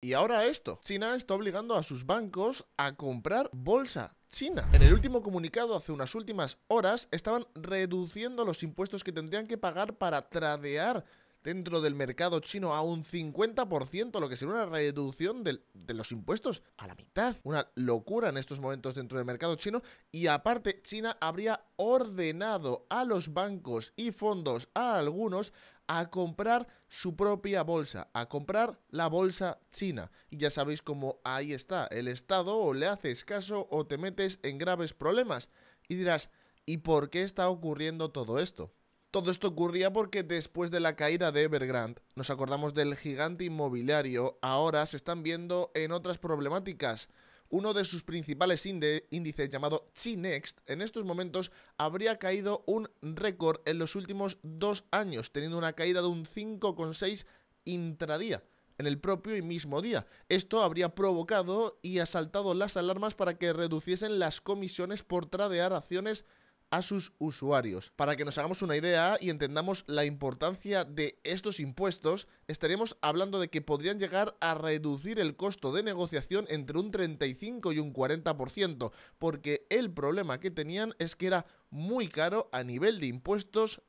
Y ahora esto, China está obligando a sus bancos a comprar bolsa China. En el último comunicado hace unas últimas horas estaban reduciendo los impuestos que tendrían que pagar para tradear dentro del mercado chino a un 50%, lo que sería una reducción de los impuestos a la mitad. Una locura en estos momentos dentro del mercado chino. Y aparte, China habría ordenado a los bancos y fondos, a algunos, a comprar su propia bolsa, a comprar la bolsa china. Y ya sabéis cómo ahí está, el Estado o le haces caso o te metes en graves problemas. Y dirás, ¿y por qué está ocurriendo todo esto? Todo esto ocurría porque después de la caída de Evergrande, nos acordamos del gigante inmobiliario, ahora se están viendo en otras problemáticas uno de sus principales índices llamado Chinext, en estos momentos habría caído un récord en los últimos dos años, teniendo una caída de un 5,6 intradía en el propio y mismo día. Esto habría provocado y asaltado las alarmas para que reduciesen las comisiones por tradear acciones a sus usuarios. Para que nos hagamos una idea y entendamos la importancia de estos impuestos, estaremos hablando de que podrían llegar a reducir el costo de negociación entre un 35 y un 40%, porque el problema que tenían es que era muy caro a nivel de impuestos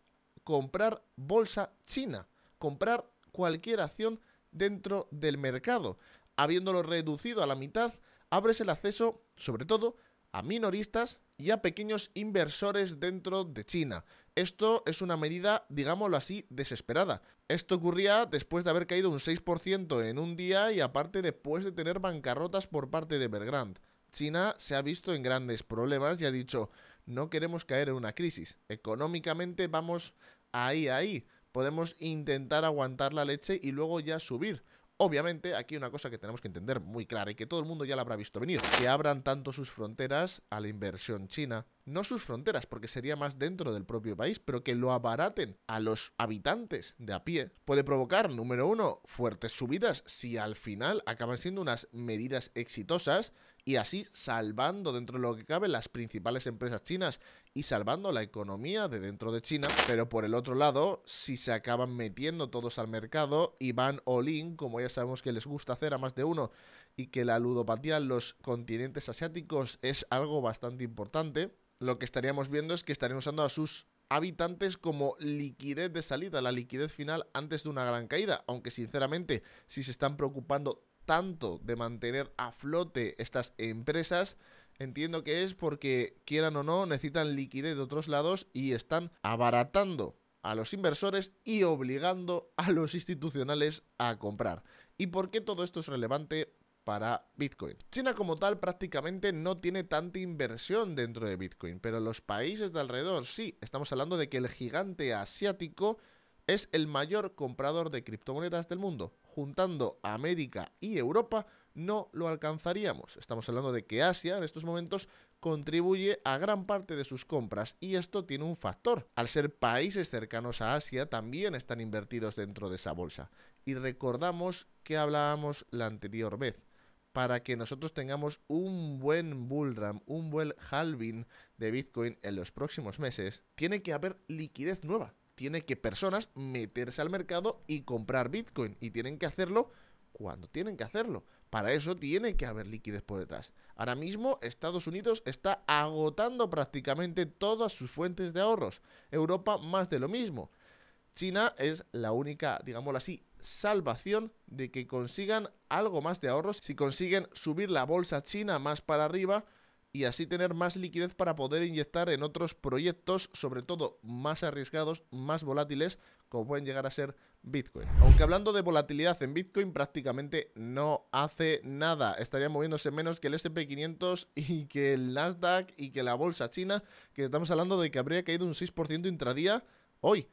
comprar bolsa china, comprar cualquier acción dentro del mercado. Habiéndolo reducido a la mitad, abres el acceso, sobre todo, a minoristas y a pequeños inversores dentro de China. Esto es una medida, digámoslo así, desesperada. Esto ocurría después de haber caído un 6% en un día y aparte después de tener bancarrotas por parte de Bergrand. China se ha visto en grandes problemas y ha dicho, no queremos caer en una crisis. Económicamente vamos ahí, ahí. Podemos intentar aguantar la leche y luego ya subir. Obviamente, aquí una cosa que tenemos que entender muy clara y que todo el mundo ya la habrá visto venir, que abran tanto sus fronteras a la inversión china no sus fronteras, porque sería más dentro del propio país, pero que lo abaraten a los habitantes de a pie, puede provocar, número uno, fuertes subidas si al final acaban siendo unas medidas exitosas y así salvando dentro de lo que cabe las principales empresas chinas y salvando la economía de dentro de China. Pero por el otro lado, si se acaban metiendo todos al mercado y van all-in, como ya sabemos que les gusta hacer a más de uno, y que la ludopatía en los continentes asiáticos es algo bastante importante, lo que estaríamos viendo es que estarían usando a sus habitantes como liquidez de salida, la liquidez final antes de una gran caída. Aunque sinceramente, si se están preocupando tanto de mantener a flote estas empresas, entiendo que es porque quieran o no, necesitan liquidez de otros lados y están abaratando a los inversores y obligando a los institucionales a comprar. ¿Y por qué todo esto es relevante? para Bitcoin. China como tal prácticamente no tiene tanta inversión dentro de Bitcoin, pero los países de alrededor sí. Estamos hablando de que el gigante asiático es el mayor comprador de criptomonedas del mundo. Juntando América y Europa no lo alcanzaríamos. Estamos hablando de que Asia en estos momentos contribuye a gran parte de sus compras y esto tiene un factor. Al ser países cercanos a Asia también están invertidos dentro de esa bolsa. Y recordamos que hablábamos la anterior vez para que nosotros tengamos un buen bullram, un buen halving de Bitcoin en los próximos meses, tiene que haber liquidez nueva. Tiene que personas meterse al mercado y comprar Bitcoin. Y tienen que hacerlo cuando tienen que hacerlo. Para eso tiene que haber liquidez por detrás. Ahora mismo Estados Unidos está agotando prácticamente todas sus fuentes de ahorros. Europa más de lo mismo. China es la única, digámoslo así, salvación de que consigan algo más de ahorros si consiguen subir la bolsa china más para arriba y así tener más liquidez para poder inyectar en otros proyectos, sobre todo más arriesgados, más volátiles, como pueden llegar a ser Bitcoin. Aunque hablando de volatilidad en Bitcoin prácticamente no hace nada, estaría moviéndose menos que el SP500 y que el Nasdaq y que la bolsa china, que estamos hablando de que habría caído un 6% intradía hoy.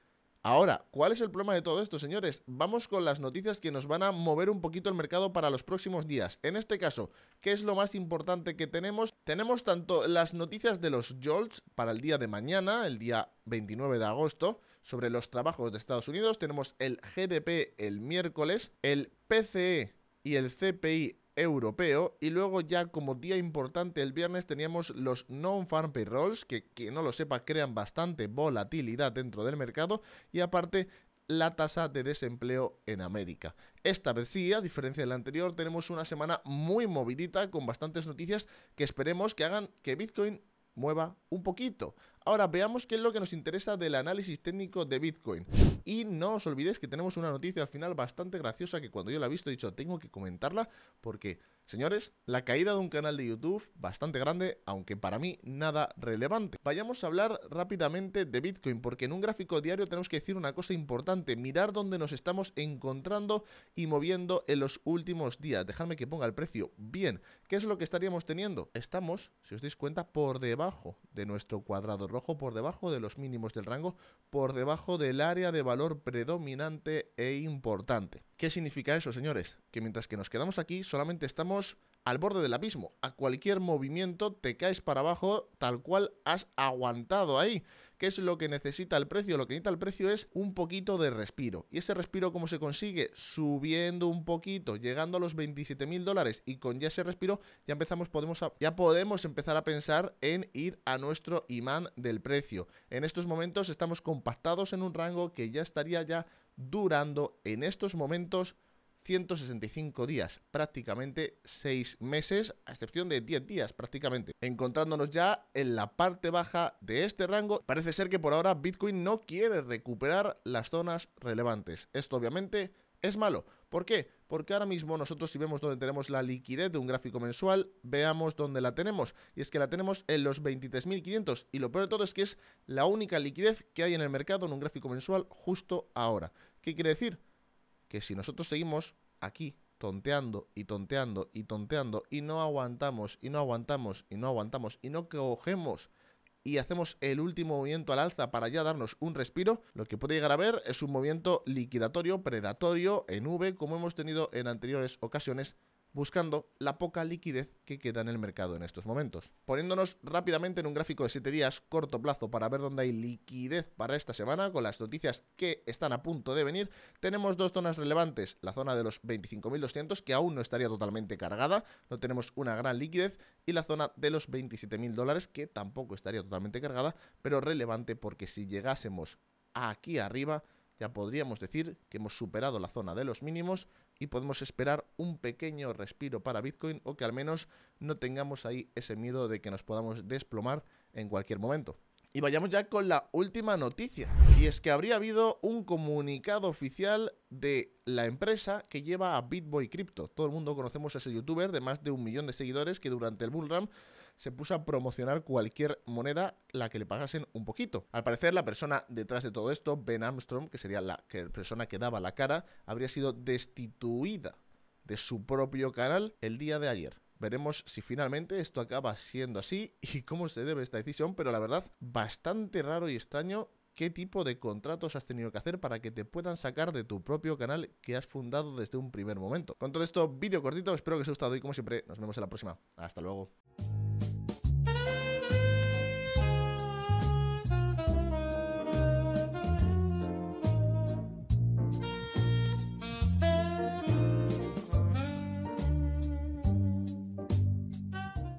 Ahora, ¿cuál es el problema de todo esto, señores? Vamos con las noticias que nos van a mover un poquito el mercado para los próximos días. En este caso, ¿qué es lo más importante que tenemos? Tenemos tanto las noticias de los JOLTS para el día de mañana, el día 29 de agosto, sobre los trabajos de Estados Unidos. Tenemos el GDP el miércoles, el PCE y el CPI europeo. Y luego ya como día importante el viernes teníamos los non-farm payrolls, que que no lo sepa crean bastante volatilidad dentro del mercado. Y aparte la tasa de desempleo en América. Esta vez a diferencia de la anterior, tenemos una semana muy movidita con bastantes noticias que esperemos que hagan que Bitcoin mueva un poquito. Ahora veamos qué es lo que nos interesa del análisis técnico de Bitcoin. Y no os olvidéis que tenemos una noticia al final bastante graciosa que cuando yo la he visto he dicho tengo que comentarla porque, señores, la caída de un canal de YouTube bastante grande, aunque para mí nada relevante. Vayamos a hablar rápidamente de Bitcoin porque en un gráfico diario tenemos que decir una cosa importante, mirar dónde nos estamos encontrando y moviendo en los últimos días. Dejadme que ponga el precio bien. ¿Qué es lo que estaríamos teniendo? Estamos, si os dais cuenta, por debajo de nuestro cuadrado ojo por debajo de los mínimos del rango, por debajo del área de valor predominante e importante. ¿Qué significa eso, señores? Que mientras que nos quedamos aquí, solamente estamos al borde del abismo. A cualquier movimiento te caes para abajo tal cual has aguantado ahí. ¿Qué es lo que necesita el precio? Lo que necesita el precio es un poquito de respiro. ¿Y ese respiro cómo se consigue? Subiendo un poquito, llegando a los 27 mil dólares y con ya ese respiro ya empezamos, podemos ya podemos empezar a pensar en ir a nuestro imán del precio. En estos momentos estamos compactados en un rango que ya estaría ya durando en estos momentos 165 días, prácticamente 6 meses, a excepción de 10 días prácticamente. Encontrándonos ya en la parte baja de este rango, parece ser que por ahora Bitcoin no quiere recuperar las zonas relevantes. Esto obviamente es malo. ¿Por qué? Porque ahora mismo nosotros si vemos donde tenemos la liquidez de un gráfico mensual, veamos dónde la tenemos. Y es que la tenemos en los 23.500. Y lo peor de todo es que es la única liquidez que hay en el mercado en un gráfico mensual justo ahora. ¿Qué quiere decir? que si nosotros seguimos aquí tonteando y tonteando y tonteando y no aguantamos y no aguantamos y no aguantamos y no cogemos y hacemos el último movimiento al alza para ya darnos un respiro, lo que puede llegar a ver es un movimiento liquidatorio, predatorio, en V, como hemos tenido en anteriores ocasiones buscando la poca liquidez que queda en el mercado en estos momentos. Poniéndonos rápidamente en un gráfico de 7 días corto plazo para ver dónde hay liquidez para esta semana, con las noticias que están a punto de venir, tenemos dos zonas relevantes, la zona de los 25.200 que aún no estaría totalmente cargada, no tenemos una gran liquidez, y la zona de los 27.000 dólares que tampoco estaría totalmente cargada, pero relevante porque si llegásemos aquí arriba, ya podríamos decir que hemos superado la zona de los mínimos y podemos esperar un pequeño respiro para Bitcoin o que al menos no tengamos ahí ese miedo de que nos podamos desplomar en cualquier momento. Y vayamos ya con la última noticia. Y es que habría habido un comunicado oficial de la empresa que lleva a Bitboy Crypto. Todo el mundo conocemos a ese youtuber de más de un millón de seguidores que durante el run se puso a promocionar cualquier moneda la que le pagasen un poquito. Al parecer, la persona detrás de todo esto, Ben Armstrong, que sería la persona que daba la cara, habría sido destituida de su propio canal el día de ayer. Veremos si finalmente esto acaba siendo así y cómo se debe esta decisión, pero la verdad, bastante raro y extraño qué tipo de contratos has tenido que hacer para que te puedan sacar de tu propio canal que has fundado desde un primer momento. Con todo esto, vídeo cortito, espero que os haya gustado y como siempre, nos vemos en la próxima. Hasta luego.